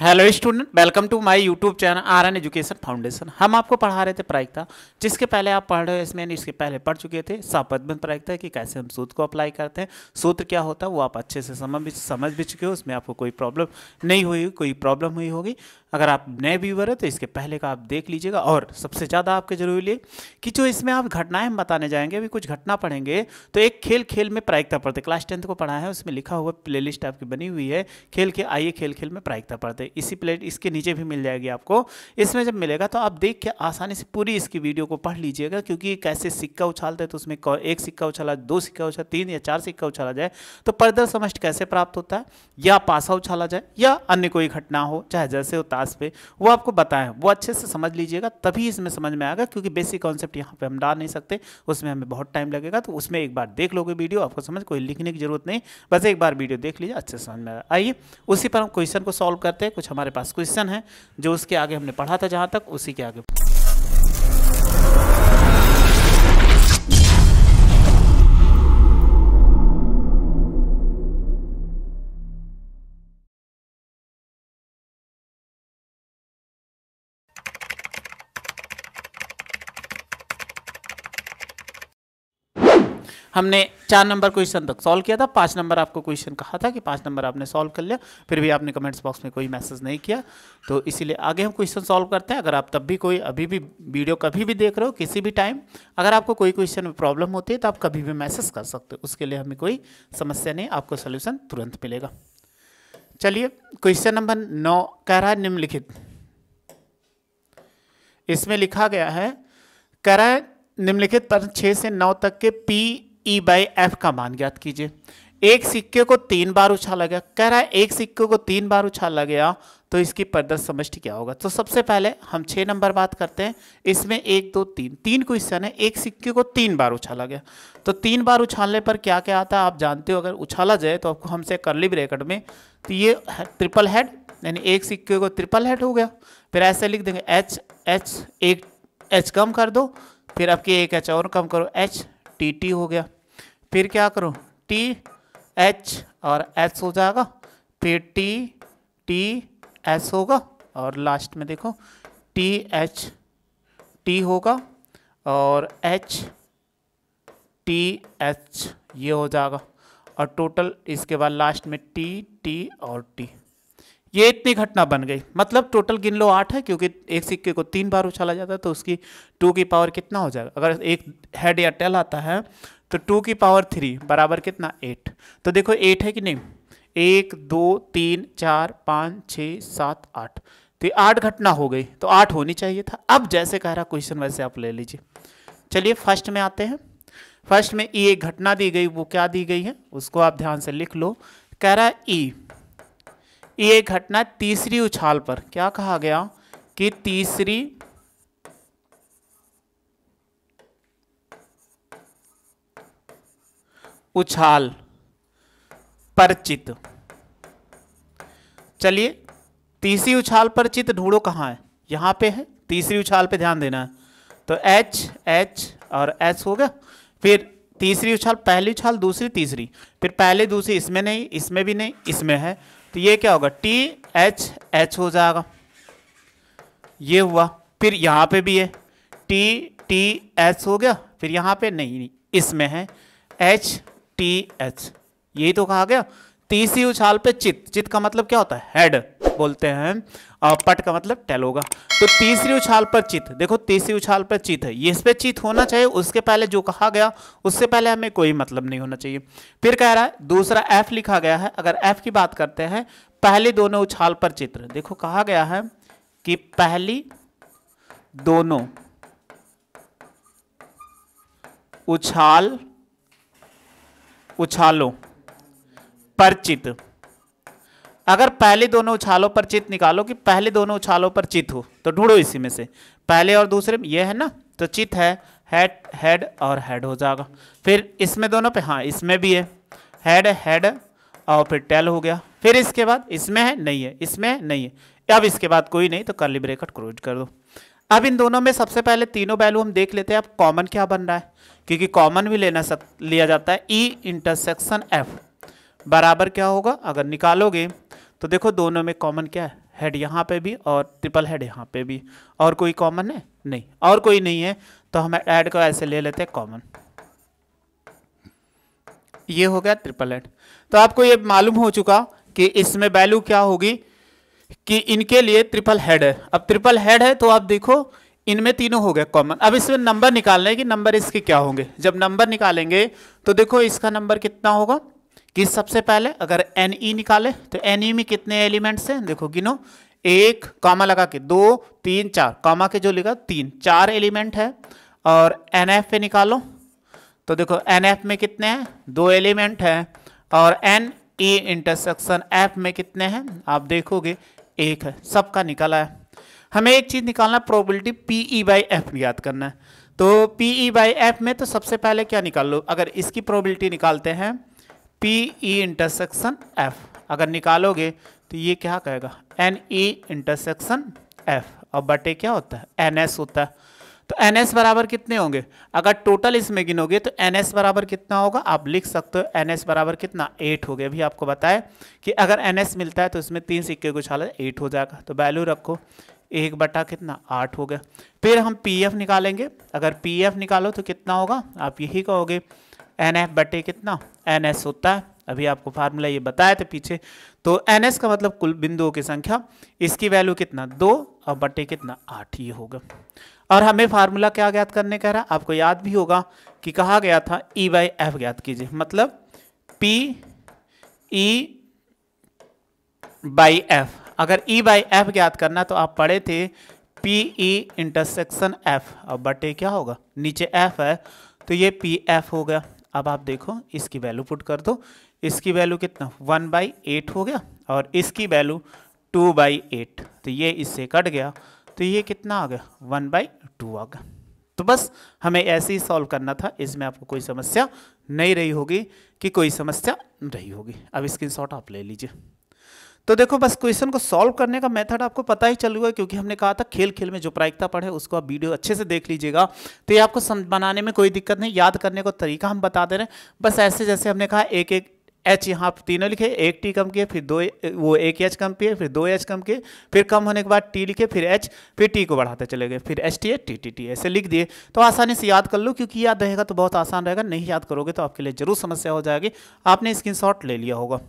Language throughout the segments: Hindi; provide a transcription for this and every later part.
Hello student welcome to my YouTube channel R N education foundation हम आपको पढ़ा रहे थे प्रायिकता जिसके पहले आप पढ़ रहे हो इसमें इसके पहले पढ़ चुके थे सापदबंध प्रायिकता कि कैसे हम सूत्र को अप्लाई करते हैं सूत्र क्या होता है वो आप अच्छे से समझ भी समझ भी चुके हो उसमें आपको कोई प्रॉब्लम नहीं हुई कोई प्रॉब्लम हुई होगी अगर आप नए व्यूवर हैं तो इसके पहले का आप देख लीजिएगा और सबसे ज़्यादा आपके जरूरी लिए कि जो इसमें आप घटनाएं हम बताने जाएंगे अभी कुछ घटना पढ़ेंगे तो एक खेल खेल में प्रायिकता पढ़ते क्लास टेंथ को पढ़ा है उसमें लिखा हुआ लिस्ट आपकी बनी हुई है खेल के आइए खेल खेल में प्रायिकता पढ़ते इसी प्ले इसके नीचे भी मिल जाएगी आपको इसमें जब मिलेगा तो आप देख के आसानी से पूरी इसकी वीडियो को पढ़ लीजिएगा क्योंकि कैसे सिक्का उछालते हैं तो उसमें एक सिक्का उछाला दो सिक्का उछाला तीन या चार सिक्का उछाला जाए तो पर्दर समष्ट कैसे प्राप्त होता है या पासा उछाला जाए या अन्य कोई घटना हो चाहे जैसे हो आवाज़ पे वो आपको बताएं वो अच्छे से समझ लीजिएगा तभी इसमें समझ में आएगा क्योंकि बेसिक कॉन्सेप्ट यहाँ पे हम डाल नहीं सकते उसमें हमें बहुत टाइम लगेगा तो उसमें एक बार देख लोगे वीडियो आपको समझ कोई लिखने की जरूरत नहीं बस एक बार वीडियो देख लीजिए अच्छे से समझ में आएगा आइए उसी पर हम क्वेश्चन को सॉल्व करते हैं कुछ हमारे पास क्वेश्चन है जो उसके आगे हमने पढ़ा था जहाँ तक उसी के आगे हमने चार नंबर क्वेश्चन तक सॉल्व किया था पांच नंबर आपको क्वेश्चन कहा था कि पांच नंबर आपने सॉल्व कर लिया फिर भी आपने कमेंट्स बॉक्स में कोई मैसेज नहीं किया तो इसीलिए आगे हम क्वेश्चन सॉल्व करते हैं अगर आप तब भी कोई अभी भी वीडियो कभी भी देख रहे हो किसी भी टाइम अगर आपको कोई क्वेश्चन में प्रॉब्लम होती है तो आप कभी भी मैसेज कर सकते हो उसके लिए हमें कोई समस्या नहीं आपको सोल्यूशन तुरंत मिलेगा चलिए क्वेश्चन नंबर नौ कह रहा है निम्नलिखित इसमें लिखा गया है कह रहा है निम्नलिखित पर छः से नौ तक के पी ई बाई एफ का मान ज्ञात कीजिए एक सिक्के को तीन बार उछाला गया कह रहा है एक सिक्के को तीन बार उछाला गया तो इसकी प्रदर्श समष्टि क्या होगा तो सबसे पहले हम छः नंबर बात करते हैं इसमें एक दो तीन तीन क्वेश्चन है एक सिक्के को तीन बार उछाला गया तो तीन बार उछालने पर क्या क्या आता है आप जानते हो अगर उछाला जाए तो आपको हमसे करली ब्रेकट में तो ये ट्रिपल हेड यानी एक सिक्के को ट्रिपल हेड हो गया फिर ऐसे लिख देंगे एच एच एक एच कम कर दो फिर आपकी एक एच और कम करो एच टी टी हो गया फिर क्या करो टी एच और एस हो जाएगा फिर टी टी एस होगा और लास्ट में देखो टी एच टी होगा और एच टी एच ये हो जाएगा और टोटल इसके बाद लास्ट में टी टी और टी ये इतनी घटना बन गई मतलब टोटल गिन लो आठ है क्योंकि एक सिक्के को तीन बार उछाला जाता है तो उसकी टू की पावर कितना हो जाएगा अगर एक हेड या टेल आता है तो टू की पावर थ्री बराबर कितना एट तो देखो एट है कि नहीं एक दो तीन चार पाँच छः सात आठ तो ये आठ घटना हो गई तो आठ होनी चाहिए था अब जैसे कह रहा क्वेश्चन वैसे आप ले लीजिए चलिए फर्स्ट में आते हैं फर्स्ट में ई एक घटना दी गई वो क्या दी गई है उसको आप ध्यान से लिख लो कह रहा ई ई एक घटना तीसरी उछाल पर क्या कहा गया कि तीसरी उछाल परचित चलिए तीसरी उछाल परचित ढूंढो कहाँ है यहाँ पे है तीसरी उछाल पे ध्यान देना है तो एच एच और एच हो गया फिर तीसरी उछाल पहली उछाल दूसरी तीसरी फिर पहले दूसरी इसमें नहीं इसमें भी नहीं इसमें है तो ये क्या होगा टी एच एच हो जाएगा ये हुआ फिर यहाँ पे भी है टी टी एच हो गया फिर यहाँ पे नहीं, नहीं इसमें है एच टी एच यही तो कहा गया तीसरी उछाल पे चित चित का मतलब क्या होता है हेड बोलते हैं पट का मतलब टेल होगा तो तीसरी उछाल पर चित देखो तीसरी उछाल पर चित है ये इस पे चित होना चाहिए उसके पहले जो कहा गया उससे पहले हमें कोई मतलब नहीं होना चाहिए फिर कह रहा है दूसरा एफ लिखा गया है अगर एफ की बात करते हैं पहली दोनों उछाल पर चित्र देखो कहा गया है कि पहली दोनों उछाल उछालो पर अगर पहले दोनों उछालों पर चित निकालो कि पहले दोनों उछालों पर चित हो तो ढूंढो इसी में से पहले और दूसरे में ये है ना तो चित है हेड हेड और हेड हो जाएगा फिर इसमें दोनों पे हाँ इसमें भी है हेड हेड और फिर टेल हो गया फिर इसके बाद इसमें है नहीं है इसमें है नहीं है अब इसके बाद कोई नहीं तो कर्ली ब्रेकट क्रोज कर दो अब इन दोनों में सबसे पहले तीनों वैल्यू हम देख लेते हैं अब कॉमन क्या बन रहा है क्योंकि कॉमन भी लेना सक लिया जाता है ई इंटरसेक्शन एफ बराबर क्या होगा अगर निकालोगे तो देखो दोनों में कॉमन क्या है हेड यहाँ पे भी और ट्रिपल हेड यहाँ पे भी और कोई कॉमन है नहीं और कोई नहीं है तो हम ऐड को ऐसे ले लेते हैं कॉमन ये हो गया ट्रिपल हेड तो आपको ये मालूम हो चुका कि इसमें वैल्यू क्या होगी कि इनके लिए ट्रिपल हेड है अब ट्रिपल हेड है तो आप देखो इनमें तीनों हो गए कॉमन अब इसमें नंबर निकालना है कि नंबर इसके क्या होंगे जब नंबर निकालेंगे तो देखो इसका नंबर कितना होगा कि सबसे पहले अगर एन ई निकाले तो एन ई में कितने एलिमेंट्स हैं देखो गिनो एक कामा लगा के दो तीन चार कामा के जो लिखा तीन चार एलिमेंट है और एन एफ पे निकालो तो देखो एन एफ में कितने हैं दो एलिमेंट हैं और एन ई इंटरसेक्शन एफ में कितने हैं आप देखोगे एक है सबका निकाला है हमें एक चीज़ निकालना probability P E by F याद करना है तो पी ई बाई एफ में तो सबसे पहले क्या निकाल लो अगर इसकी प्रोबेबिलिटी निकालते हैं पी ई इंटरसेक्शन एफ अगर निकालोगे तो ये क्या कहेगा एन ई इंटरसेक्शन एफ और बटे क्या होता है एन एस होता है तो एन एस बराबर कितने होंगे अगर टोटल इसमें गिनोगे तो एन एस बराबर कितना होगा आप लिख सकते हो एन एस बराबर कितना एट हो गया अभी आपको बताया कि अगर एन एस मिलता है तो इसमें तीन सिक्के को छाला एट हो जाएगा तो वैल्यू रखो एक बटा कितना आठ हो गया फिर हम पी एफ निकालेंगे अगर पी एफ निकालो तो कितना होगा आप यही कहोगे एन एफ बटे कितना एन एस होता है अभी आपको फार्मूला ये बताया था पीछे तो एन एस का मतलब कुल बिंदुओं की संख्या इसकी वैल्यू कितना दो और बटे कितना आठ ये होगा और हमें फार्मूला क्या ज्ञात करने कह रहा है आपको याद भी होगा कि कहा गया था ई बाई एफ ज्ञात कीजिए मतलब पी ई बाई एफ अगर ई बाई एफ ज्ञात करना तो आप पढ़े थे पी ई इंटरसेक्शन एफ अब बटे क्या होगा नीचे एफ है तो ये पी एफ हो गया अब आप देखो इसकी वैल्यू पुट कर दो इसकी वैल्यू कितना वन बाई एट हो गया और इसकी वैल्यू टू बाई एट तो ये इससे कट गया तो ये कितना आ गया वन बाई टू आ गया तो बस हमें ऐसे ही सॉल्व करना था इसमें आपको कोई समस्या नहीं रही होगी कि कोई समस्या रही होगी अब स्क्रीन शॉट आप ले लीजिए तो देखो बस क्वेश्चन को सॉल्व करने का मेथड आपको पता ही चल हुआ क्योंकि हमने कहा था खेल खेल में जो प्रायिकता पढ़े उसको आप वीडियो अच्छे से देख लीजिएगा तो ये आपको बनाने में कोई दिक्कत नहीं याद करने का तरीका हम बता दे रहे हैं बस ऐसे जैसे हमने कहा एक एक एच यहाँ पर तीनों लिखे एक टी कम किए फिर दो वो एक एच कम किए फिर दो एच कम किए फिर कम होने के बाद टी लिखे फिर एच फिर टी को बढ़ाते चले गए फिर H T H T T T ऐसे लिख दिए तो आसानी से याद कर लो क्योंकि याद रहेगा तो बहुत आसान रहेगा नहीं याद करोगे तो आपके लिए ज़रूर समस्या हो जाएगी आपने स्क्रीन ले लिया होगा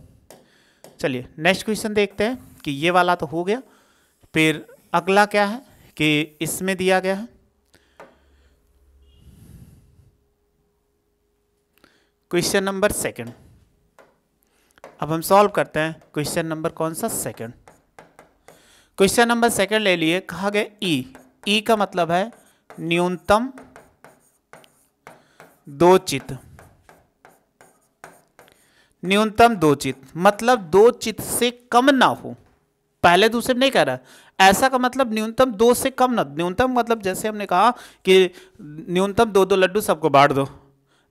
चलिए नेक्स्ट क्वेश्चन देखते हैं कि ये वाला तो हो गया फिर अगला क्या है कि इसमें दिया गया है क्वेश्चन नंबर सेकंड अब हम सॉल्व करते हैं क्वेश्चन नंबर कौन सा सेकंड क्वेश्चन नंबर सेकंड ले लिए कहा गया ई e. ई e का मतलब है न्यूनतम दो चित न्यूनतम दो चित मतलब दो चित से कम ना हो पहले दूसरे तो नहीं कह रहा ऐसा का मतलब न्यूनतम दो से कम ना न्यूनतम मतलब जैसे हमने कहा कि न्यूनतम दो दो लड्डू सबको बांट दो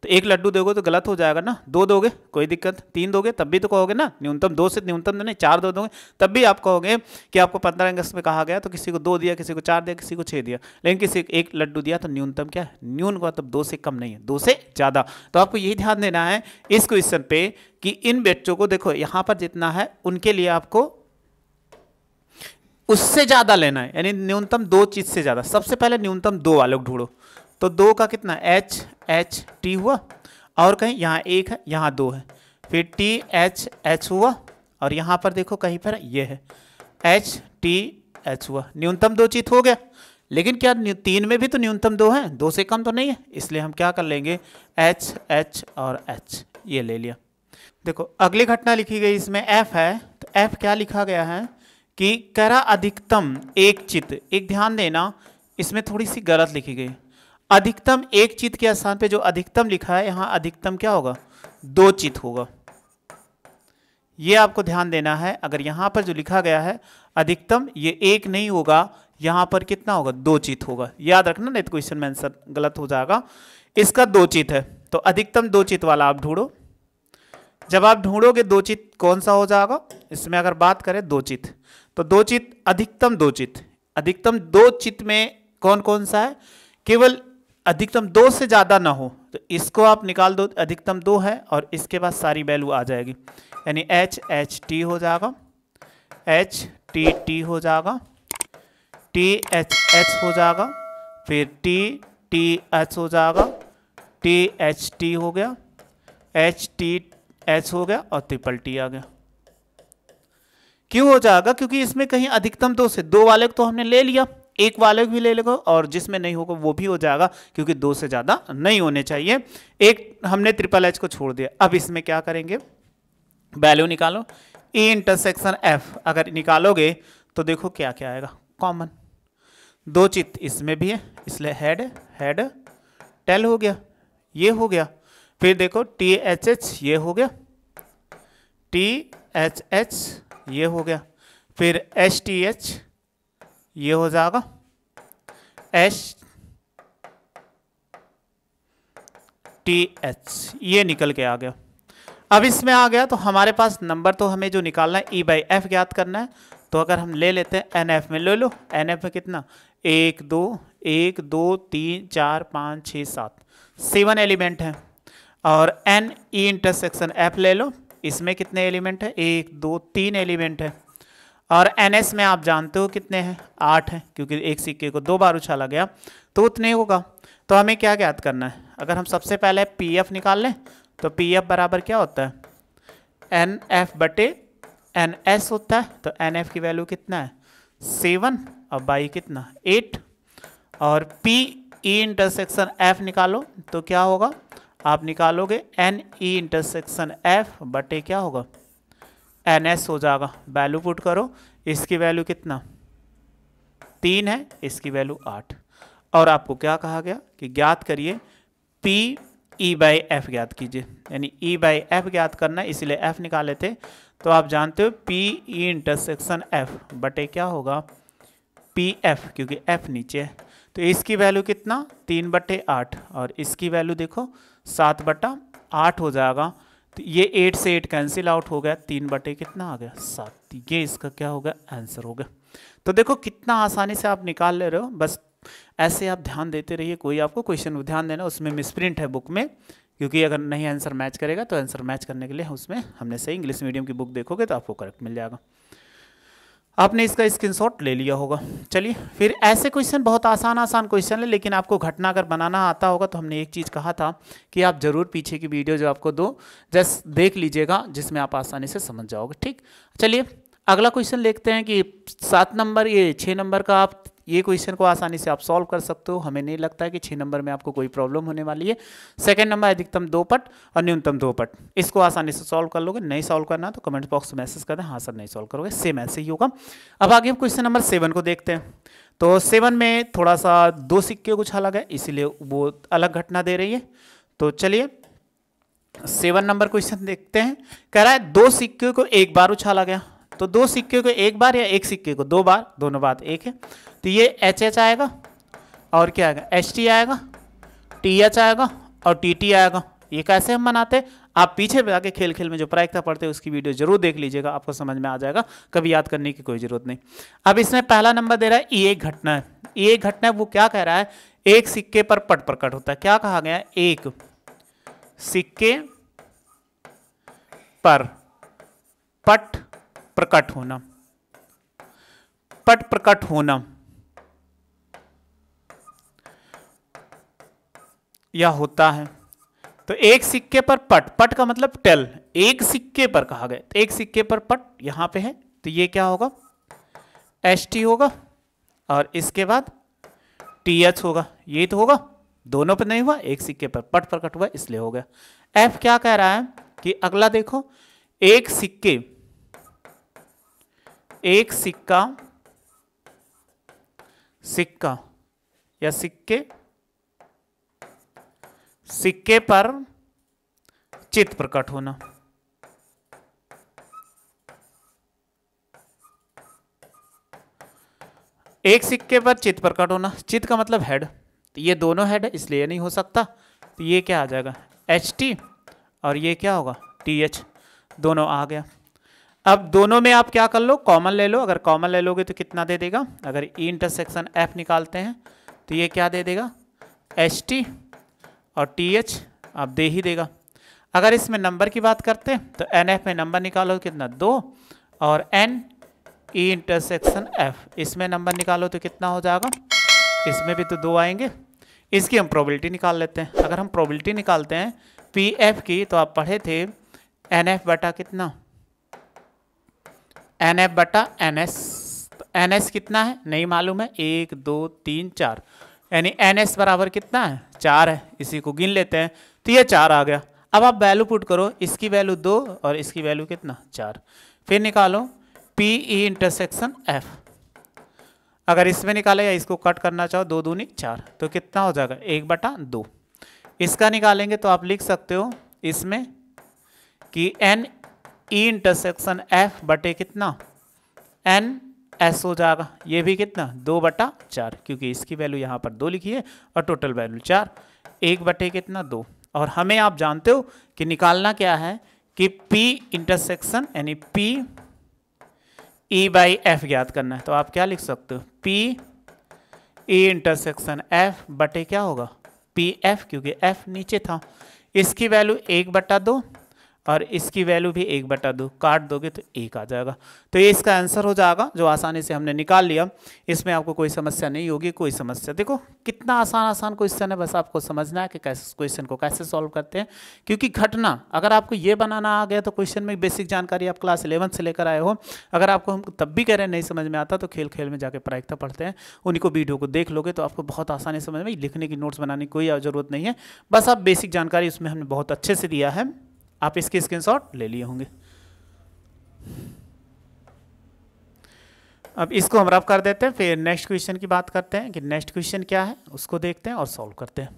तो एक लड्डू दोगे तो गलत हो जाएगा ना दो दोगे कोई दिक्कत तीन दोगे तब भी तो कहोगे ना न्यूनतम दो से न्यूनतम तो नहीं चार दो दोगे तब भी आप कहोगे कि आपको पंद्रह अगस्त में कहा गया तो किसी को दो दिया किसी को चार दिया किसी को छः दिया लेकिन किसी एक लड्डू दिया तो न्यूनतम क्या है न्यून हुआ तब दो से कम नहीं है दो से ज़्यादा तो आपको यही ध्यान देना है इस क्वेश्चन पे कि इन बच्चों को देखो यहाँ पर जितना है उनके लिए आपको उससे ज़्यादा लेना है यानी न्यूनतम दो चीज़ से ज़्यादा सबसे पहले न्यूनतम दो वालों ढूंढो तो दो का कितना एच एच टी हुआ और कहीं यहाँ एक है यहाँ दो है फिर टी एच एच हुआ और यहाँ पर देखो कहीं पर ये है एच टी एच हुआ न्यूनतम दो चित हो गया लेकिन क्या तीन में भी तो न्यूनतम दो है दो से कम तो नहीं है इसलिए हम क्या कर लेंगे एच एच और एच ये ले लिया देखो अगली घटना लिखी गई इसमें एफ है तो एफ क्या लिखा गया है कि करा अधिकतम एक चित एक ध्यान देना इसमें थोड़ी सी गलत लिखी गई अधिकतम एक चित के स्थान पे जो अधिकतम लिखा है यहां अधिकतम क्या होगा दो चित होगा ये आपको ध्यान देना है अगर यहां पर जो लिखा गया है अधिकतम ये एक नहीं होगा यहां पर कितना होगा दो चित होगा याद रखना नहीं तो क्वेश्चन में आंसर गलत हो जाएगा इसका दो चित है तो अधिकतम दो चित वाला आप ढूंढो जब आप ढूंढोगे दो चित कौन सा हो जाएगा इसमें अगर बात करें दो चित तो दो चित अधिकतम दो चित अधिकतम दो चित में कौन कौन सा है केवल अधिकतम दो से ज़्यादा ना हो तो इसको आप निकाल दो अधिकतम दो है और इसके बाद सारी वैल्यू आ जाएगी यानी एच एच टी हो जाएगा एच टी टी हो जाएगा टी एच एच हो जाएगा फिर टी टी एच हो जाएगा टी एच टी हो गया एच टी एच हो गया और ट्रिपल टी आ गया क्यों हो जाएगा क्योंकि इसमें कहीं अधिकतम दो से दो वाले को तो हमने ले लिया एक वाले भी ले लेगा और जिसमें नहीं होगा वो भी हो जाएगा क्योंकि दो से ज़्यादा नहीं होने चाहिए एक हमने ट्रिपल एच को छोड़ दिया अब इसमें क्या करेंगे वैल्यू निकालो ए इंटरसेक्शन एफ अगर निकालोगे तो देखो क्या क्या आएगा कॉमन दो चित इसमें भी है इसलिए हेड हेड टेल हो गया ये हो गया फिर देखो टी एच एच ये हो गया टी एच एच ये हो गया फिर एच टी एच ये हो जाएगा एच टी एच ये निकल के आ गया अब इसमें आ गया तो हमारे पास नंबर तो हमें जो निकालना है ई बाई एफ ज्ञात करना है तो अगर हम ले लेते हैं एन एफ में ले लो एन एफ में कितना एक दो एक दो तीन चार पाँच छ सात सेवन एलिमेंट हैं और एन ई इंटरसेक्शन एफ ले लो इसमें कितने एलिमेंट है एक दो तीन एलिमेंट है और एन में आप जानते हो कितने हैं आठ हैं क्योंकि एक सिक्के को दो बार उछाला गया तो उतने होगा तो हमें क्या ज्ञात करना है अगर हम सबसे पहले पी एफ निकाल लें तो पी एफ बराबर क्या होता है एन एफ बटे एन एस होता है तो एन एफ की वैल्यू कितना है सेवन और बाई कितना एट और पी ई इंटरसेक्शन एफ निकालो तो क्या होगा आप निकालोगे एन ई इंटरसेक्शन एफ बटे क्या होगा एन एस हो जाएगा वैल्यू पुट करो इसकी वैल्यू कितना तीन है इसकी वैल्यू आठ और आपको क्या कहा गया कि ज्ञात करिए पी ई बाई एफ ज्ञात कीजिए यानी ई बाई एफ ज्ञात करना है इसीलिए एफ निकाले थे तो आप जानते हो पी ई इंटरसेक्शन एफ बटे क्या होगा पी एफ क्योंकि एफ नीचे है तो इसकी वैल्यू कितना तीन बटे आठ और इसकी वैल्यू देखो सात बटा आठ हो जाएगा तो ये एट से एट कैंसिल आउट हो गया तीन बटे कितना आ गया सात ये इसका क्या होगा आंसर होगा तो देखो कितना आसानी से आप निकाल ले रहे हो बस ऐसे आप ध्यान देते रहिए कोई आपको क्वेश्चन ध्यान देना उसमें मिसप्रिंट है बुक में क्योंकि अगर नहीं आंसर मैच करेगा तो आंसर मैच करने के लिए उसमें हमने सही इंग्लिश मीडियम की बुक देखोगे तो आपको करेक्ट मिल जाएगा आपने इसका स्क्रीनशॉट ले लिया होगा चलिए फिर ऐसे क्वेश्चन बहुत आसान आसान क्वेश्चन है लेकिन आपको घटना अगर बनाना आता होगा तो हमने एक चीज़ कहा था कि आप ज़रूर पीछे की वीडियो जो आपको दो जस्ट देख लीजिएगा जिसमें आप आसानी से समझ जाओगे ठीक चलिए अगला क्वेश्चन देखते हैं कि सात नंबर ये छः नंबर का आप ये क्वेश्चन को आसानी से आप सॉल्व कर सकते हो हमें नहीं लगता है कि छः नंबर में आपको कोई प्रॉब्लम होने वाली है सेकेंड नंबर अधिकतम दो पट और न्यूनतम दो पट इसको आसानी से सॉल्व कर लोगे नहीं सॉल्व करना तो कमेंट बॉक्स में मैसेज कर दें हाँ सर नहीं सॉल्व करोगे सेम ऐसे ही होगा अब आगे हम क्वेश्चन नंबर सेवन को देखते हैं तो सेवन में थोड़ा सा दो सिक्के कुछ अलग है इसीलिए वो अलग घटना दे रही है तो चलिए सेवन नंबर क्वेश्चन देखते हैं कह रहा है दो सिक्के को एक बार उछाला गया तो दो सिक्के को एक बार या एक सिक्के को दो बार दोनों बात एक है तो ये एच एच आएगा और क्या आएगा एच टी आएगा टी एच आएगा और टी टी आएगा ये कैसे हम मनाते आप पीछे जाके खेल खेल में जो प्रायिकता पढ़ते हैं उसकी वीडियो जरूर देख लीजिएगा आपको समझ में आ जाएगा कभी याद करने की कोई जरूरत नहीं अब इसमें पहला नंबर दे रहा है ये घटना है ये घटना है वो क्या कह रहा है एक सिक्के पर पट प्रकट होता है क्या कहा गया एक सिक्के पर पट प्रकट होना पट प्रकट होना यह होता है तो एक सिक्के पर पट पट का मतलब टेल एक सिक्के पर कहा गया तो एक सिक्के पर पट यहां पे है तो ये क्या होगा एस टी होगा और इसके बाद टी एच होगा ये तो होगा दोनों पे नहीं हुआ एक सिक्के पर पट प्रकट हुआ इसलिए हो गया एफ क्या कह रहा है कि अगला देखो एक सिक्के एक सिक्का सिक्का या सिक्के सिक्के पर चित प्रकट होना एक सिक्के पर चित प्रकट होना चित का मतलब हेड तो ये दोनों हेड इसलिए नहीं हो सकता तो ये क्या आ जाएगा एच टी और ये क्या होगा टी एच दोनों आ गया अब दोनों में आप क्या कर लो कॉमन ले लो अगर कॉमन ले लोगे तो कितना दे देगा अगर ई इंटरसेक्शन एफ निकालते हैं तो ये क्या दे देगा एच टी और टी एच आप दे ही देगा अगर इसमें नंबर की बात करते हैं तो एन एफ में नंबर निकालो तो कितना दो और एन ई इंटरसेक्शन एफ इसमें नंबर निकालो तो कितना हो जाएगा इसमें भी तो दो आएंगे इसकी हम प्रोबेबिलिटी निकाल लेते हैं अगर हम प्रोबेबिलिटी निकालते हैं पी एफ की तो आप पढ़े थे एन एफ बटा कितना एन एफ बटा एन एस एन एस कितना है नहीं मालूम है एक दो तीन चार यानी एन एस बराबर कितना है चार है इसी को गिन लेते हैं तो ये चार आ गया अब आप वैल्यू पुट करो इसकी वैल्यू दो और इसकी वैल्यू कितना चार फिर निकालो पी ई इंटरसेक्शन एफ अगर इसमें निकाले या इसको कट करना चाहो दो दूनी चार तो कितना हो जाएगा एक बटा दो इसका निकालेंगे तो आप लिख सकते हो इसमें कि एन ई इंटरसेक्शन एफ बटे कितना एन एस हो जाएगा ये भी कितना दो बटा चार क्योंकि इसकी वैल्यू यहाँ पर दो लिखी है और टोटल वैल्यू चार एक बटे कितना दो और हमें आप जानते हो कि निकालना क्या है कि P इंटरसेक्शन यानी P E बाई एफ ज्ञात करना है तो आप क्या लिख सकते हो P E इंटरसेक्शन F बटे क्या होगा पी एफ क्योंकि F नीचे था इसकी वैल्यू एक बटा दो और इसकी वैल्यू भी एक बटा दो काट दोगे तो एक आ जाएगा तो ये इसका आंसर हो जाएगा जो आसानी से हमने निकाल लिया इसमें आपको कोई समस्या नहीं होगी कोई समस्या देखो कितना आसान आसान क्वेश्चन है बस आपको समझना है कि कैसे क्वेश्चन को कैसे सॉल्व करते हैं क्योंकि घटना अगर आपको ये बनाना आ गया तो क्वेश्चन में बेसिक जानकारी आप क्लास इलेवन से लेकर आए हो अगर आपको हम तब भी कह रहे हैं नहीं समझ में आता तो खेल खेल में जाकर प्रायिकता पढ़ते हैं उन्हीं को वीडियो को देख लोगे तो आपको बहुत आसानी समझ में लिखने की नोट्स बनाने की कोई जरूरत नहीं है बस आप बेसिक जानकारी उसमें हमने बहुत अच्छे से दिया है आप इसके स्क्रीनशॉट ले लिए होंगे अब इसको हम रब कर देते हैं फिर नेक्स्ट क्वेश्चन की बात करते हैं कि नेक्स्ट क्वेश्चन क्या है उसको देखते हैं और सॉल्व करते हैं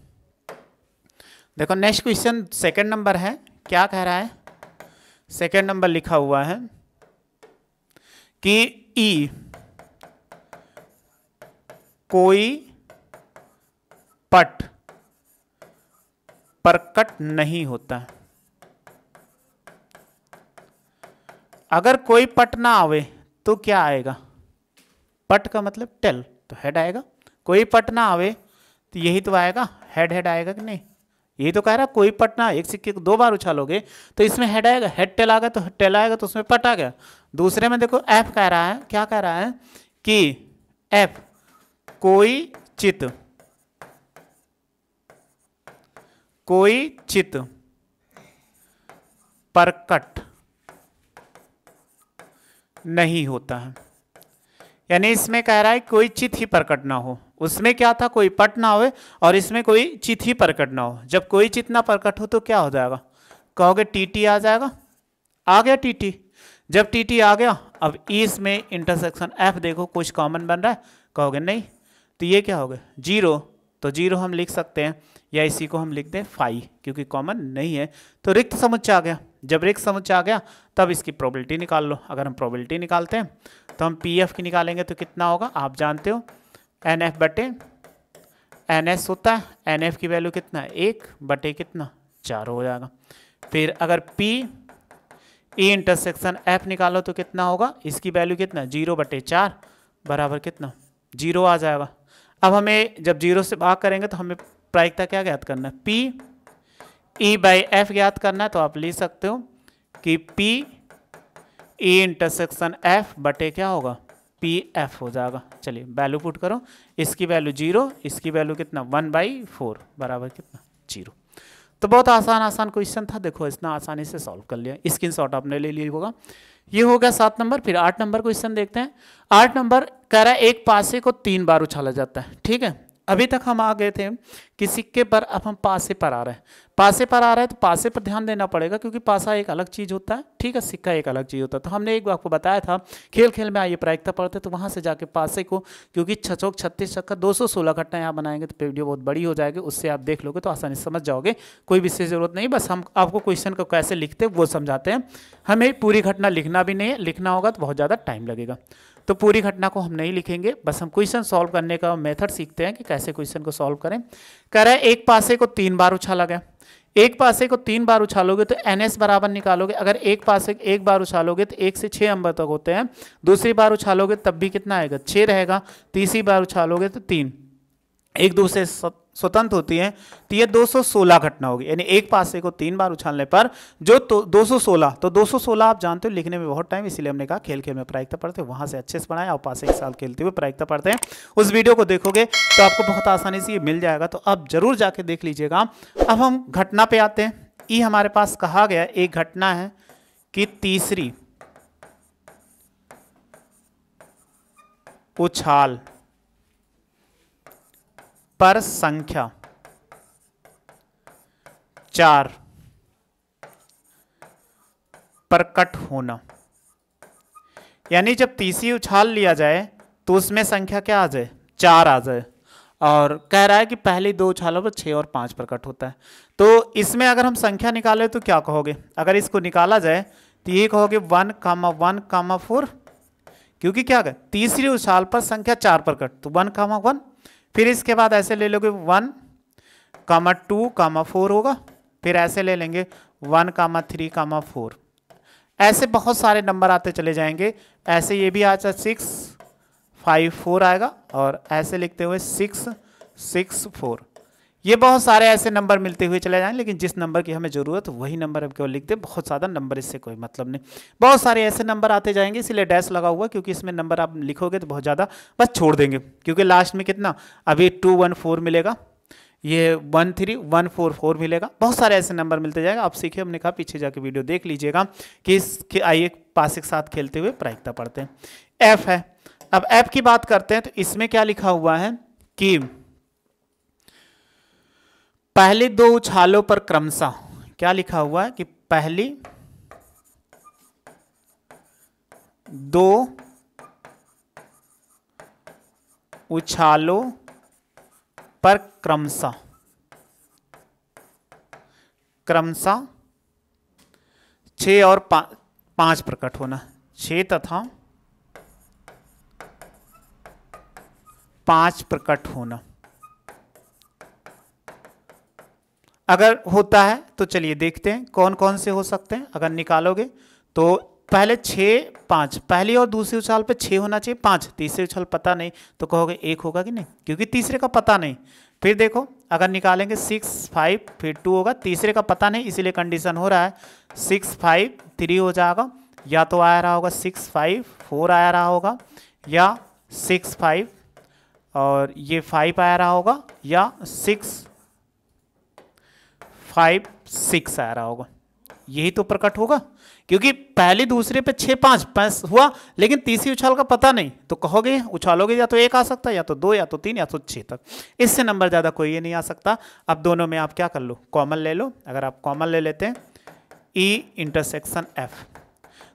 देखो नेक्स्ट क्वेश्चन सेकंड नंबर है क्या कह रहा है सेकंड नंबर लिखा हुआ है कि ई e कोई पट प्रकट नहीं होता है अगर कोई पट ना आवे तो क्या आएगा पट का मतलब टेल तो हेड आएगा कोई पट ना आवे तो यही तो आएगा हेड हेड आएगा कि नहीं यही तो कह रहा कोई पट ना एक सिक्के को दो बार उछालोगे तो इसमें हेड आएगा हेड टेल आ गया तो टेल आएगा तो उसमें पट आ गया दूसरे में देखो एफ कह रहा है क्या कह रहा है कि एफ कोई चित कोई चित परकट नहीं होता है यानी इसमें कह रहा है कोई चित ही प्रकट ना हो उसमें क्या था कोई पट ना हो और इसमें कोई चित ही प्रकट ना हो जब कोई चित ना प्रकट हो तो क्या हो जाएगा कहोगे टीटी आ जाएगा आ गया टीटी जब टीटी आ गया अब इसमें इंटरसेक्शन एफ देखो कुछ कॉमन बन रहा है कहोगे नहीं तो ये क्या हो गया जीरो तो जीरो हम लिख सकते हैं या इसी को हम लिख दें फाइव क्योंकि कॉमन नहीं है तो रिक्त समुच्चय आ गया जब रिक्स समुच आ गया तब इसकी प्रोबेबिलिटी निकाल लो अगर हम प्रोबेबिलिटी निकालते हैं तो हम पी एफ की निकालेंगे तो कितना होगा आप जानते हो एन एफ बटे एन एस होता है एन एफ की वैल्यू कितना है एक बटे कितना चार हो जाएगा फिर अगर पी ए इंटरसेक्शन एफ निकालो तो कितना होगा इसकी वैल्यू कितना जीरो बटे चार बराबर कितना जीरो आ जाएगा अब हमें जब जीरो से भाग करेंगे तो हमें प्रायिकता क्या ज्ञात करना है पी ई बाई एफ ज्ञात करना है तो आप लिख सकते हो कि पी ई इंटरसेक्शन एफ बटे क्या होगा पी एफ हो जाएगा चलिए वैल्यू पुट करो इसकी वैल्यू जीरो इसकी वैल्यू कितना वन बाई फोर बराबर कितना जीरो तो बहुत आसान आसान क्वेश्चन था देखो इतना आसानी से सॉल्व कर लिया स्क्रीन शॉट आपने ले लिया होगा ये हो गया सात नंबर फिर आठ नंबर क्वेश्चन देखते हैं आठ नंबर कह रहा है एक पासे को तीन बार उछाला जाता है ठीक है अभी तक हम आ गए थे कि सिक्के पर अब हम पासे पर आ रहे हैं पासे पर आ रहे हैं तो पासे पर ध्यान देना पड़ेगा क्योंकि पासा एक अलग चीज़ होता है ठीक है सिक्का एक अलग चीज़ होता है तो हमने एक बार आपको बताया था खेल खेल में आइए प्रायिकता पढ़ते तो वहाँ से जाके पासे को क्योंकि छचौक छत्तीस छक्का दो सौ सोलह घटना यहाँ बनाएंगे तो वीडियो बहुत बड़ी हो जाएगी उससे आप देख लोगे तो आसानी से समझ जाओगे कोई विशेष ज़रूरत नहीं बस हम आपको क्वेश्चन को कैसे लिखते वो समझाते हैं हमें पूरी घटना लिखना भी नहीं है लिखना होगा तो बहुत ज़्यादा टाइम लगेगा तो पूरी घटना को हम नहीं लिखेंगे बस हम क्वेश्चन सॉल्व करने का मेथड सीखते हैं कि कैसे क्वेश्चन को सॉल्व करें कह रहा है एक पासे को तीन बार उछाला गया एक पासे को तीन बार उछालोगे तो एन एस बराबर निकालोगे अगर एक पासे एक बार उछालोगे तो एक से छः अंबर तक होते हैं दूसरी बार उछालोगे तब भी कितना आएगा छः रहेगा तीसरी बार उछालोगे तो तीन एक दूसरे से स्वतंत्र होती हैं तो ये 216 घटना होगी यानी एक पासे को तीन बार उछालने पर जो तो 216 तो 216 आप जानते हो लिखने में बहुत टाइम इसीलिए हमने कहा खेल खेल में प्रायिकता पढ़ते हैं वहाँ से अच्छे से पढ़ाएं और पासे एक साल खेलते हुए प्रायिकता पढ़ते हैं उस वीडियो को देखोगे तो आपको बहुत आसानी से ये मिल जाएगा तो आप जरूर जाके देख लीजिएगा अब हम घटना पर आते हैं ये हमारे पास कहा गया एक घटना है कि तीसरी उछाल पर संख्या चार प्रकट होना यानी जब तीसरी उछाल लिया जाए तो उसमें संख्या क्या आ जाए चार आ जाए और कह रहा है कि पहली दो उछालों पर छः और पाँच प्रकट होता है तो इसमें अगर हम संख्या निकाले तो क्या कहोगे अगर इसको निकाला जाए तो ये कहोगे one comma one comma four क्योंकि क्या कहे तीसरी उछाल पर संख्या चार प्रकट तो वन कामा वन फिर इसके बाद ऐसे ले लोगे one comma two comma four होगा फिर ऐसे ले लेंगे one comma three comma four ऐसे बहुत सारे नंबर आते चले जाएंगे ऐसे ये भी आता सिक्स फाइव फोर आएगा और ऐसे लिखते हुए सिक्स सिक्स फोर ये बहुत सारे ऐसे नंबर मिलते हुए चले जाएं लेकिन जिस नंबर की हमें ज़रूरत वही नंबर हम केवल लिख दें बहुत ज़्यादा नंबर इससे कोई मतलब नहीं बहुत सारे ऐसे नंबर आते जाएंगे इसलिए डैश लगा हुआ क्योंकि इसमें नंबर आप लिखोगे तो बहुत ज़्यादा बस छोड़ देंगे क्योंकि लास्ट में कितना अभी टू वन फोर मिलेगा ये one three one four four मिलेगा बहुत सारे ऐसे नंबर मिलते जाएगा आप सीखे हमने कहा पीछे जाके वीडियो देख लीजिएगा कि इसके आइए पास के साथ खेलते हुए प्रायिकता पढ़ते हैं एफ है अब ऐप की बात करते हैं तो इसमें क्या लिखा हुआ है कि पहली दो उछालों पर क्रमशः क्या लिखा हुआ है कि पहली दो उछालों पर क्रमशः क्रमशः छ और पा, पांच प्रकट होना छ तथा पांच प्रकट होना अगर होता है तो चलिए देखते हैं कौन कौन से हो सकते हैं अगर निकालोगे तो पहले छः पाँच पहली और दूसरी उछाल पे छः होना चाहिए पाँच तीसरी उछाल पता नहीं तो कहोगे एक होगा कि नहीं क्योंकि तीसरे का पता नहीं फिर देखो अगर निकालेंगे सिक्स फाइव फिर टू होगा तीसरे का पता नहीं इसीलिए कंडीशन हो रहा है सिक्स फाइव थ्री हो जाएगा या तो आया रहा होगा सिक्स फाइव फोर आया रहा होगा या सिक्स फाइव और ये फाइव आया रहा होगा या सिक्स फाइव सिक्स आ रहा होगा यही तो प्रकट होगा क्योंकि पहले दूसरे पे छः पाँच पाँच हुआ लेकिन तीसरी उछाल का पता नहीं तो कहोगे उछालोगे या तो एक आ सकता है या तो दो या तो तीन या तो छः तक इससे नंबर ज़्यादा कोई ये नहीं आ सकता अब दोनों में आप क्या कर लो कॉमन ले लो अगर आप कॉमन ले लेते हैं ई इंटरसेक्शन एफ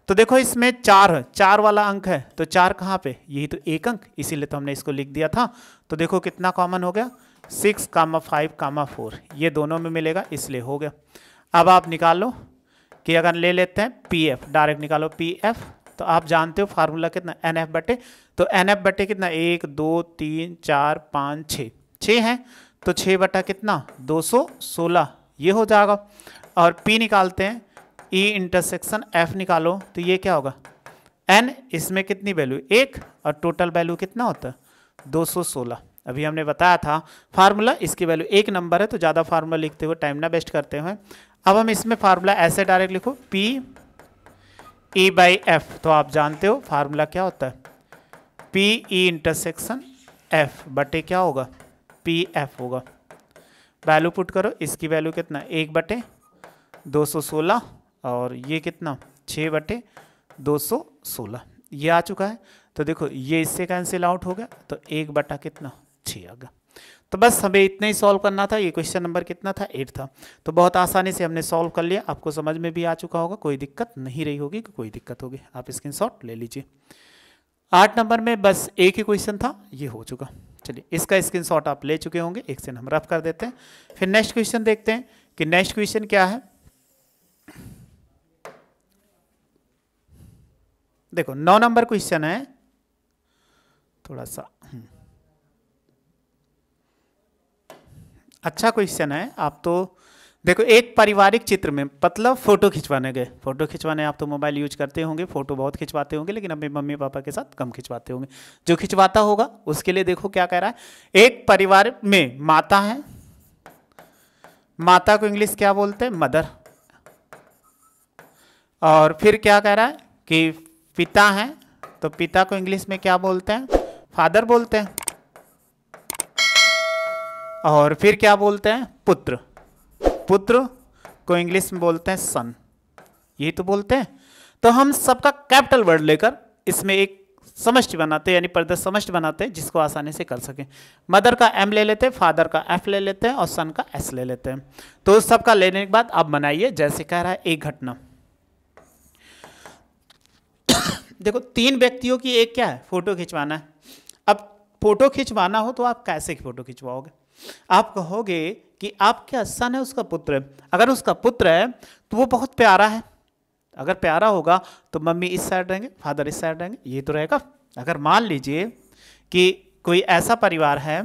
तो देखो इसमें चार चार वाला अंक है तो चार कहाँ पे यही तो एक अंक इसीलिए तो हमने इसको लिख दिया था तो देखो कितना कॉमन हो गया six comma five comma four ये दोनों में मिलेगा इसलिए हो गया अब आप निकाल लो कि अगर ले लेते हैं पी एफ डायरेक्ट निकालो पी एफ तो आप जानते हो फार्मूला कितना एन एफ बटे तो एन एफ बटे कितना एक दो तीन चार पाँच छः छः हैं तो छः बटा कितना दो सौ सोलह ये हो जाएगा और पी निकालते हैं ई इंटरसेक्शन एफ निकालो तो ये क्या होगा एन इसमें कितनी वैल्यू एक और टोटल वैल्यू कितना होता है दो सौ सोलह अभी हमने बताया था फार्मूला इसकी वैल्यू एक नंबर है तो ज़्यादा फार्मूला लिखते हुए टाइम ना वेस्ट करते हुए अब हम इसमें फार्मूला ऐसे डायरेक्ट लिखो पी ई बाई एफ तो आप जानते हो फार्मूला क्या होता है पी ई इंटरसेक्शन एफ बटे क्या होगा पी एफ होगा वैल्यू पुट करो इसकी वैल्यू कितना एक बटे दो सौ सोलह और ये कितना छः बटे दो सौ सोलह ये आ चुका है तो देखो ये इससे कैंसिल आउट हो गया तो एक बटा कितना छः तो बस हमें इतना ही सॉल्व करना था ये क्वेश्चन नंबर कितना था एट था तो बहुत आसानी से हमने सॉल्व कर लिया आपको समझ में भी आ चुका होगा कोई दिक्कत नहीं रही होगी कि कोई दिक्कत होगी आप स्क्रीनशॉट ले लीजिए आठ नंबर में बस एक ही क्वेश्चन था ये हो चुका चलिए इसका स्क्रीनशॉट आप ले चुके होंगे एक से हम रफ कर देते हैं फिर नेक्स्ट क्वेश्चन देखते हैं कि नेक्स्ट क्वेश्चन क्या है देखो नौ नंबर क्वेश्चन है थोड़ा सा हम्म। अच्छा क्वेश्चन है आप तो देखो एक पारिवारिक चित्र में मतलब फ़ोटो खिंचवाने गए फ़ोटो खिंचवाने आप तो मोबाइल यूज करते होंगे फ़ोटो बहुत खिंचवाते होंगे लेकिन अपने मम्मी पापा के साथ कम खिंचवाते होंगे जो खिंचवाता होगा उसके लिए देखो क्या कह रहा है एक परिवार में माता है माता को इंग्लिश क्या बोलते हैं मदर और फिर क्या कह रहा है कि पिता है तो पिता को इंग्लिश में क्या बोलते हैं फादर बोलते हैं और फिर क्या बोलते हैं पुत्र पुत्र को इंग्लिश में बोलते हैं सन यही तो बोलते हैं तो हम सबका कैपिटल वर्ड लेकर इसमें एक समष्टि बनाते हैं यानी प्रदेश समष्टि बनाते हैं जिसको आसानी से कर सकें मदर का एम ले लेते हैं फादर का एफ ले लेते हैं और सन का एस ले लेते हैं तो उस सबका लेने के बाद आप बनाइए जैसे कह रहा है एक घटना देखो तीन व्यक्तियों की एक क्या है फोटो खिंचवाना है अब फोटो खिंचवाना हो तो आप कैसे फोटो खिंचवाओगे आप कहोगे कि आपके सन है उसका पुत्र अगर उसका पुत्र है तो वो बहुत प्यारा है अगर प्यारा होगा तो मम्मी इस साइड रहेंगे फादर इस साइड रहेंगे ये तो रहेगा अगर मान लीजिए कि कोई ऐसा परिवार है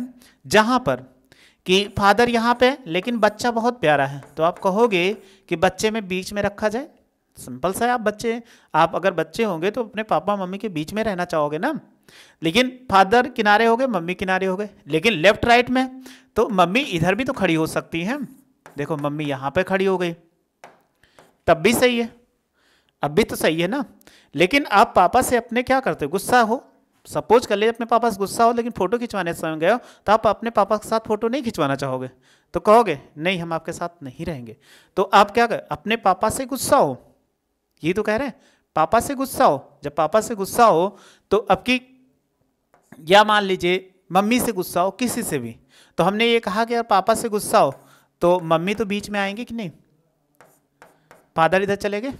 जहाँ पर कि फादर यहाँ पे लेकिन बच्चा बहुत प्यारा है तो आप कहोगे कि बच्चे में बीच में रखा जाए सिंपल सा है आप बच्चे आप अगर बच्चे होंगे तो अपने पापा मम्मी के बीच में रहना चाहोगे ना लेकिन फादर किनारे हो गए मम्मी किनारे हो गए लेकिन लेफ्ट राइट में तो मम्मी इधर भी तो खड़ी हो सकती हैं देखो मम्मी यहाँ पे खड़ी हो गई तब भी सही है अब भी तो सही है ना लेकिन आप पापा से अपने क्या करते हो गुस्सा हो सपोज कर लीजिए अपने पापा से गुस्सा हो लेकिन फ़ोटो खिंचवाने समय गए हो तो आप अपने पापा के साथ फ़ोटो नहीं खिंचवाना चाहोगे तो कहोगे नहीं हम आपके साथ नहीं रहेंगे तो आप क्या करें अपने पापा से गुस्सा हो ये तो कह रहे हैं पापा से गुस्सा हो जब पापा से गुस्सा हो तो आपकी या मान लीजिए मम्मी से गुस्सा हो किसी से भी तो हमने ये कहा कि यार पापा से गुस्सा हो तो मम्मी तो बीच में आएंगे कि नहीं फादर इधर चले गए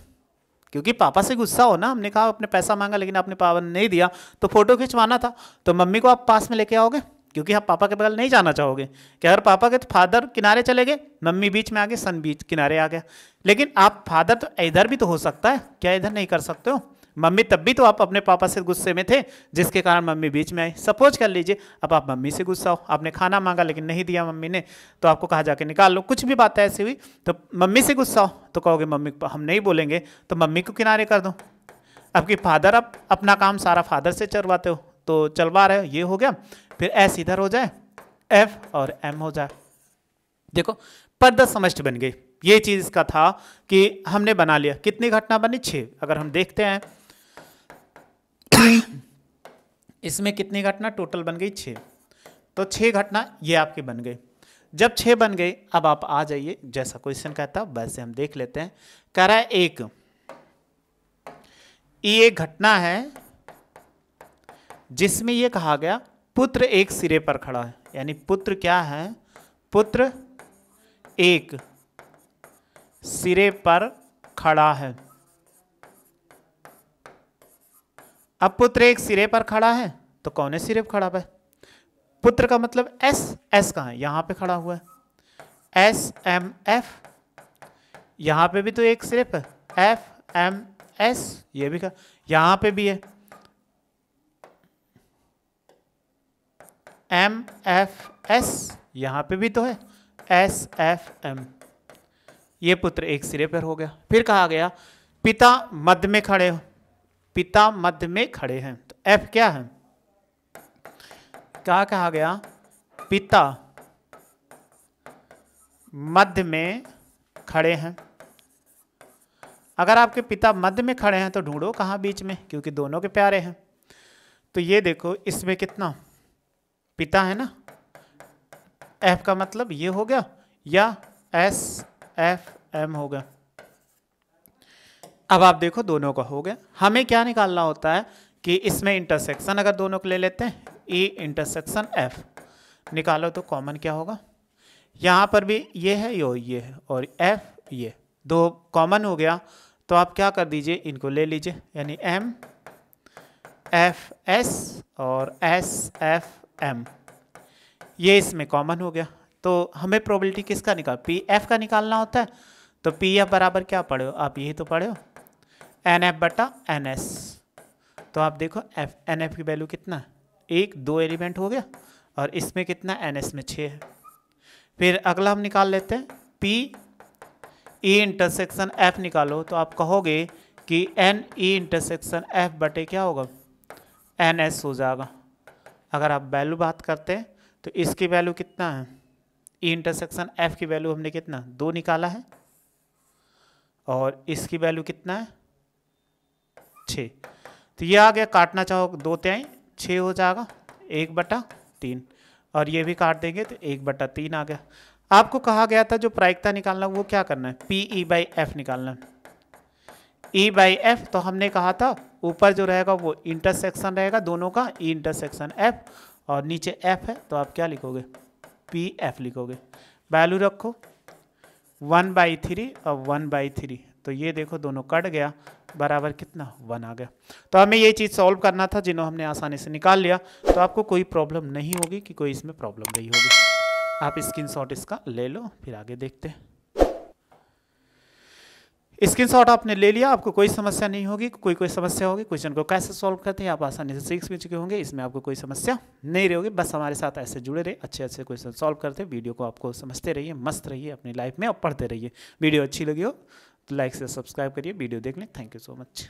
क्योंकि पापा से गुस्सा हो ना हमने कहा अपने पैसा मांगा लेकिन आपने पापा ने नहीं दिया तो फोटो खिंचवाना था तो मम्मी को आप पास में लेके आओगे क्योंकि आप पापा के बगल नहीं जाना चाहोगे कि अगर पापा के तो फादर किनारे चले गए मम्मी बीच में आ गए सन बीच किनारे आ गया लेकिन आप फादर तो इधर भी तो हो सकता है क्या इधर नहीं कर सकते हो मम्मी तब भी तो आप अपने पापा से गुस्से में थे जिसके कारण मम्मी बीच में आई सपोज कर लीजिए अब आप मम्मी से गुस्सा हो आपने खाना मांगा लेकिन नहीं दिया मम्मी ने तो आपको कहा जाके निकाल लो कुछ भी बात ऐसी हुई तो मम्मी से गुस्सा हो तो कहोगे मम्मी हम नहीं बोलेंगे तो मम्मी को किनारे कर दो आपके फादर आप अपना काम सारा फादर से चलवाते हो तो चलवा रहे हो ये हो गया फिर एस इधर हो जाए एफ और एम हो जाए देखो पर्दा समस्ट बन गई ये चीज़ का था कि हमने बना लिया कितनी घटना बनी छः अगर हम देखते हैं इसमें कितनी घटना टोटल बन गई छः तो छः घटना ये आपकी बन गई जब छः बन गई अब आप आ जाइए जैसा क्वेश्चन कहता वैसे हम देख लेते हैं कह रहा है एक ये घटना है जिसमें यह कहा गया पुत्र एक सिरे पर खड़ा है यानी पुत्र क्या है पुत्र एक सिरे पर खड़ा है अब पुत्र एक सिरे पर खड़ा है तो कौन है सिरे पर खड़ा है पुत्र का मतलब एस एस कहा है यहां पे खड़ा हुआ है एस एम एफ यहाँ पे भी तो एक सिरे पर एफ एम एस ये भी खड़ा यहाँ पे भी है एम एफ एस यहां पे भी तो है एस एफ एम ये पुत्र एक सिरे पर हो गया फिर कहा गया पिता मध्य में खड़े हो पिता मध्य में खड़े हैं तो एफ क्या है क्या कहा गया पिता मध्य में खड़े हैं अगर आपके पिता मध्य में खड़े हैं तो ढूंढो कहाँ बीच में क्योंकि दोनों के प्यारे हैं तो ये देखो इसमें कितना पिता है ना एफ का मतलब ये हो गया या एस एफ एम हो गया अब आप देखो दोनों का हो गया हमें क्या निकालना होता है कि इसमें इंटरसेक्शन अगर दोनों को ले लेते हैं ए इंटरसेक्शन एफ निकालो तो कॉमन क्या होगा यहाँ पर भी ये है यो ये है और एफ ये दो कॉमन हो गया तो आप क्या कर दीजिए इनको ले लीजिए यानी एम एफ एस और एस एफ एम ये इसमें कॉमन हो गया तो हमें प्रोबेबिलिटी किसका निकाल पी एफ का निकालना होता है तो पी एफ बराबर क्या पढ़े हो आप यही तो पढ़े हो एन एफ बटा एन एस तो आप देखो एफ एन एफ की वैल्यू कितना है एक दो एलिमेंट हो गया और इसमें कितना एन एस में छः है फिर अगला हम निकाल लेते हैं पी ई इंटरसेक्शन एफ निकालो तो आप कहोगे कि एन ई इंटरसेक्शन एफ बटे क्या होगा एन एस हो जाएगा अगर आप वैल्यू बात करते हैं तो इसकी वैल्यू कितना है ई इंटरसेक्शन एफ की वैल्यू हमने कितना दो निकाला है और इसकी वैल्यू कितना है छः तो ये आ गया काटना चाहो दो त्याई छः हो जाएगा एक बटा तीन और ये भी काट देंगे तो एक बटा तीन आ गया आपको कहा गया था जो प्रायिकता निकालना वो क्या करना है पी ई बाई एफ निकालना है ई बाई एफ तो हमने कहा था ऊपर जो रहेगा वो इंटरसेक्शन रहेगा दोनों का ई इंटरसेक्शन एफ और नीचे एफ है तो आप क्या लिखोगे पी एफ लिखोगे वैल्यू रखो वन बाई थ्री और वन बाई थ्री तो ये देखो दोनों कट गया बराबर कितना वन आ गया तो हमें ये चीज़ सॉल्व करना था जिन्हों हमने आसानी से निकाल लिया तो आपको कोई प्रॉब्लम नहीं होगी कि कोई इसमें प्रॉब्लम नहीं होगी आप शॉट इसका ले लो फिर आगे देखते हैं स्क्रीनशॉट आपने ले लिया आपको कोई समस्या नहीं होगी कोई कोई समस्या होगी क्वेश्चन को कैसे सॉल्व करते हैं आप आसानी से सीख भी चुके होंगे इसमें आपको कोई समस्या नहीं रहोगी बस हमारे साथ ऐसे जुड़े रहे अच्छे अच्छे क्वेश्चन सॉल्व करते वीडियो को आपको समझते रहिए मस्त रहिए अपनी लाइफ में और पढ़ते रहिए वीडियो अच्छी लगी हो लाइक से सब्सक्राइब करिए वीडियो देखने थैंक यू सो मच